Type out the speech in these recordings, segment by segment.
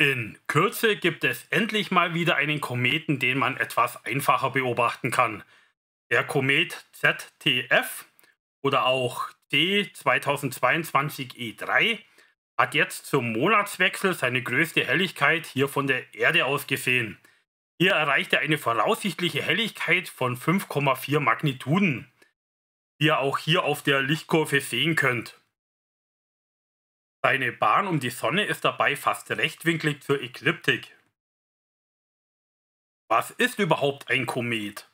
In Kürze gibt es endlich mal wieder einen Kometen, den man etwas einfacher beobachten kann. Der Komet ZTF oder auch C2022E3 e hat jetzt zum Monatswechsel seine größte Helligkeit hier von der Erde aus gesehen. Hier erreicht er eine voraussichtliche Helligkeit von 5,4 Magnituden, die ihr auch hier auf der Lichtkurve sehen könnt. Seine Bahn um die Sonne ist dabei fast rechtwinklig zur Ekliptik. Was ist überhaupt ein Komet?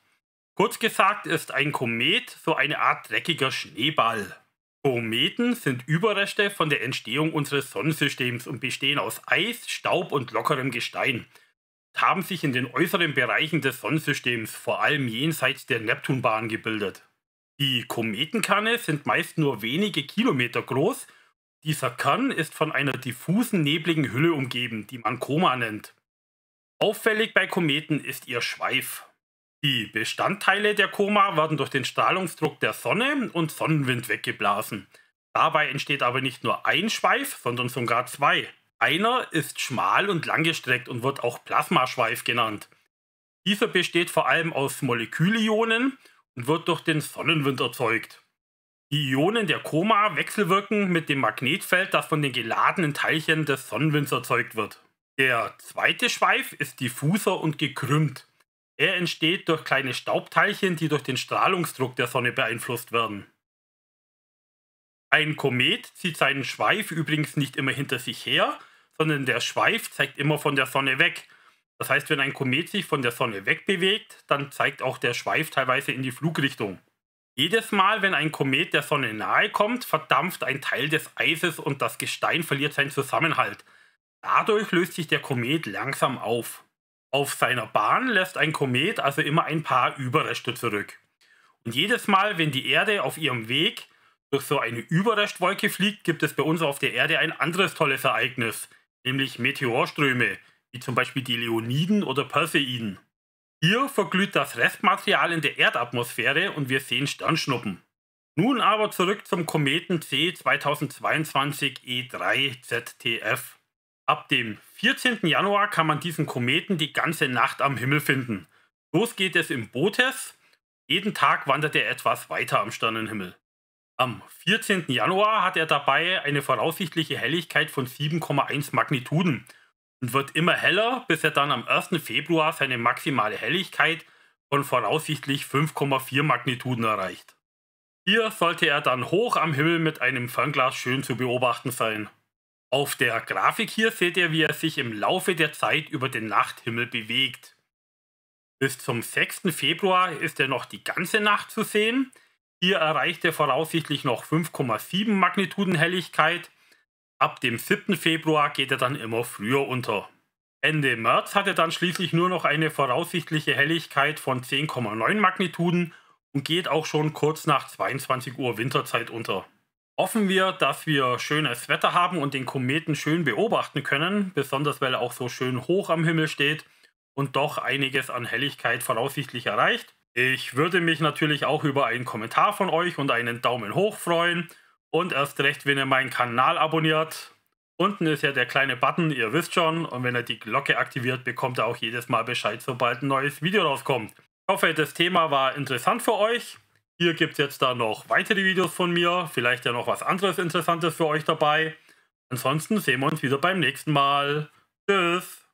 Kurz gesagt ist ein Komet so eine Art dreckiger Schneeball. Kometen sind Überreste von der Entstehung unseres Sonnensystems und bestehen aus Eis, Staub und lockerem Gestein Sie haben sich in den äußeren Bereichen des Sonnensystems, vor allem jenseits der Neptunbahn, gebildet. Die Kometenkanne sind meist nur wenige Kilometer groß dieser Kern ist von einer diffusen, nebligen Hülle umgeben, die man Koma nennt. Auffällig bei Kometen ist ihr Schweif. Die Bestandteile der Koma werden durch den Strahlungsdruck der Sonne und Sonnenwind weggeblasen. Dabei entsteht aber nicht nur ein Schweif, sondern sogar zwei. Einer ist schmal und langgestreckt und wird auch Plasmaschweif genannt. Dieser besteht vor allem aus Molekülionen und wird durch den Sonnenwind erzeugt die Ionen der Koma wechselwirken mit dem Magnetfeld, das von den geladenen Teilchen des Sonnenwinds erzeugt wird. Der zweite Schweif ist diffuser und gekrümmt. Er entsteht durch kleine Staubteilchen, die durch den Strahlungsdruck der Sonne beeinflusst werden. Ein Komet zieht seinen Schweif übrigens nicht immer hinter sich her, sondern der Schweif zeigt immer von der Sonne weg. Das heißt, wenn ein Komet sich von der Sonne wegbewegt, dann zeigt auch der Schweif teilweise in die Flugrichtung. Jedes Mal, wenn ein Komet der Sonne nahe kommt, verdampft ein Teil des Eises und das Gestein verliert seinen Zusammenhalt. Dadurch löst sich der Komet langsam auf. Auf seiner Bahn lässt ein Komet also immer ein paar Überreste zurück. Und jedes Mal, wenn die Erde auf ihrem Weg durch so eine Überrestwolke fliegt, gibt es bei uns auf der Erde ein anderes tolles Ereignis, nämlich Meteorströme, wie zum Beispiel die Leoniden oder Perseiden. Hier verglüht das Restmaterial in der Erdatmosphäre und wir sehen Sternschnuppen. Nun aber zurück zum Kometen C 2022 E3 ZTF. Ab dem 14. Januar kann man diesen Kometen die ganze Nacht am Himmel finden. Los geht es im Botes. Jeden Tag wandert er etwas weiter am Sternenhimmel. Am 14. Januar hat er dabei eine voraussichtliche Helligkeit von 7,1 Magnituden und wird immer heller, bis er dann am 1. Februar seine maximale Helligkeit von voraussichtlich 5,4 Magnituden erreicht. Hier sollte er dann hoch am Himmel mit einem Fernglas schön zu beobachten sein. Auf der Grafik hier seht ihr, wie er sich im Laufe der Zeit über den Nachthimmel bewegt. Bis zum 6. Februar ist er noch die ganze Nacht zu sehen. Hier erreicht er voraussichtlich noch 5,7 Magnituden Helligkeit Ab dem 7. Februar geht er dann immer früher unter. Ende März hat er dann schließlich nur noch eine voraussichtliche Helligkeit von 10,9 Magnituden und geht auch schon kurz nach 22 Uhr Winterzeit unter. Hoffen wir, dass wir schönes Wetter haben und den Kometen schön beobachten können, besonders weil er auch so schön hoch am Himmel steht und doch einiges an Helligkeit voraussichtlich erreicht. Ich würde mich natürlich auch über einen Kommentar von euch und einen Daumen hoch freuen und erst recht, wenn ihr meinen Kanal abonniert. Unten ist ja der kleine Button, ihr wisst schon. Und wenn ihr die Glocke aktiviert, bekommt ihr auch jedes Mal Bescheid, sobald ein neues Video rauskommt. Ich hoffe, das Thema war interessant für euch. Hier gibt es jetzt da noch weitere Videos von mir. Vielleicht ja noch was anderes Interessantes für euch dabei. Ansonsten sehen wir uns wieder beim nächsten Mal. Tschüss.